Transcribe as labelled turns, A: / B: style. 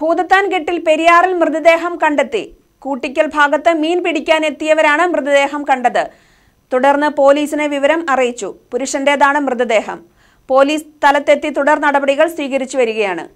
A: ഭൂതത്താൻകെട്ടിൽ പെരിയാറിൽ മൃതദേഹം കണ്ടെത്തി കൂട്ടിക്കൽ ഭാഗത്ത് മീൻ പിടിക്കാൻ എത്തിയവരാണ് മൃതദേഹം കണ്ടത് തുടർന്ന് പോലീസിനെ വിവരം അറിയിച്ചു പുരുഷന്റേതാണ് മൃതദേഹം പോലീസ് സ്ഥലത്തെത്തി തുടർ നടപടികൾ സ്വീകരിച്ചു വരികയാണ്